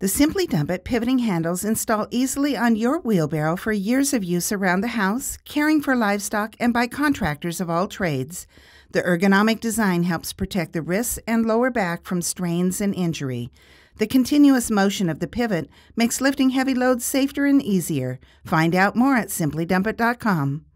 The Simply Dump It pivoting handles install easily on your wheelbarrow for years of use around the house, caring for livestock, and by contractors of all trades. The ergonomic design helps protect the wrists and lower back from strains and injury. The continuous motion of the pivot makes lifting heavy loads safer and easier. Find out more at simplydumpit.com.